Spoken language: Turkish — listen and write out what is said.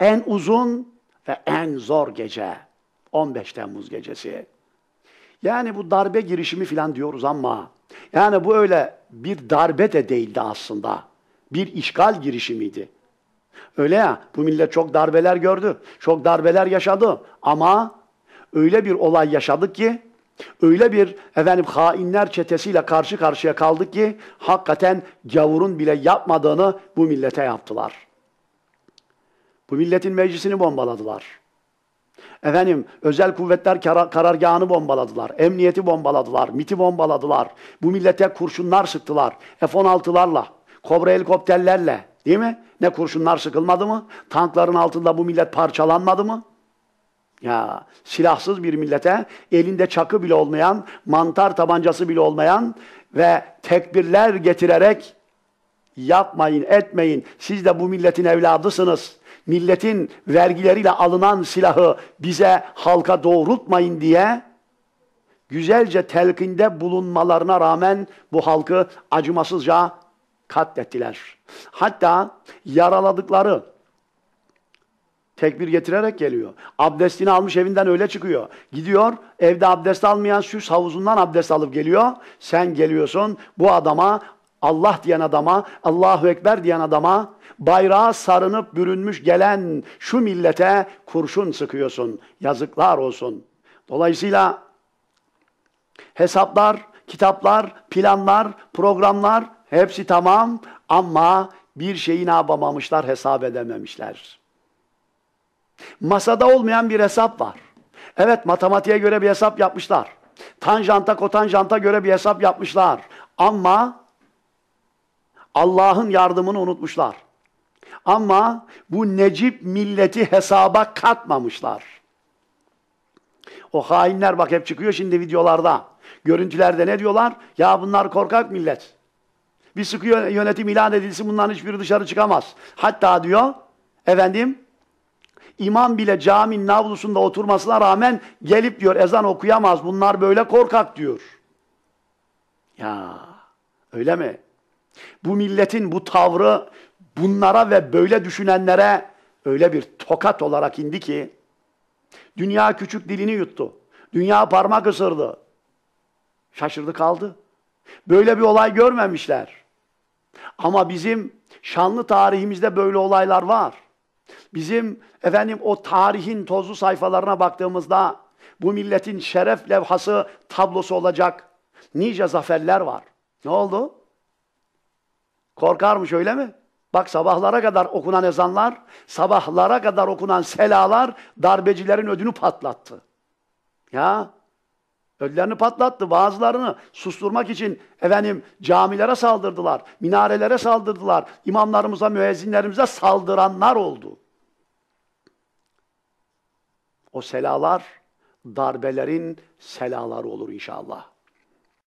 En uzun ve en zor gece. 15 Temmuz gecesi. Yani bu darbe girişimi falan diyoruz ama yani bu öyle bir darbe de değildi aslında. Bir işgal girişimiydi. Öyle ya bu millet çok darbeler gördü. Çok darbeler yaşadı ama öyle bir olay yaşadık ki öyle bir efendim hainler çetesiyle karşı karşıya kaldık ki hakikaten gavurun bile yapmadığını bu millete yaptılar.'' Bu milletin meclisini bombaladılar. Efendim özel kuvvetler karargahını bombaladılar. Emniyeti bombaladılar. MIT'i bombaladılar. Bu millete kurşunlar sıktılar. F-16'larla, kobra helikopterlerle değil mi? Ne kurşunlar sıkılmadı mı? Tankların altında bu millet parçalanmadı mı? Ya silahsız bir millete elinde çakı bile olmayan, mantar tabancası bile olmayan ve tekbirler getirerek yapmayın, etmeyin. Siz de bu milletin evladısınız.'' milletin vergileriyle alınan silahı bize halka doğrultmayın diye güzelce telkinde bulunmalarına rağmen bu halkı acımasızca katlettiler. Hatta yaraladıkları tekbir getirerek geliyor. Abdestini almış evinden öyle çıkıyor. Gidiyor evde abdest almayan süs havuzundan abdest alıp geliyor. Sen geliyorsun bu adama Allah diyen adama, Allahu Ekber diyen adama, bayrağa sarınıp bürünmüş gelen şu millete kurşun sıkıyorsun. Yazıklar olsun. Dolayısıyla hesaplar, kitaplar, planlar, programlar hepsi tamam ama bir şeyi ne yapamamışlar, hesap edememişler. Masada olmayan bir hesap var. Evet matematiğe göre bir hesap yapmışlar. Tanjanta kotanjanta göre bir hesap yapmışlar. Ama Allah'ın yardımını unutmuşlar. Ama bu Necip milleti hesaba katmamışlar. O hainler bak hep çıkıyor şimdi videolarda. Görüntülerde ne diyorlar? Ya bunlar korkak millet. Bir sıkı yönetim ilan edilsin bunların hiçbiri dışarı çıkamaz. Hatta diyor efendim imam bile caminin avlusunda oturmasına rağmen gelip diyor ezan okuyamaz bunlar böyle korkak diyor. Ya öyle mi? Bu milletin bu tavrı bunlara ve böyle düşünenlere öyle bir tokat olarak indi ki dünya küçük dilini yuttu. Dünya parmak ısırdı. Şaşırdı kaldı. Böyle bir olay görmemişler. Ama bizim şanlı tarihimizde böyle olaylar var. Bizim efendim o tarihin tozlu sayfalarına baktığımızda bu milletin şeref levhası tablosu olacak nice zaferler var. Ne oldu? Korkarmış öyle mi? Bak sabahlara kadar okunan ezanlar, sabahlara kadar okunan selalar darbecilerin ödünü patlattı. Ya ödlerini patlattı. Bazılarını susturmak için efendim camilere saldırdılar, minarelere saldırdılar. imamlarımıza, müezzinlerimize saldıranlar oldu. O selalar darbelerin selaları olur inşallah.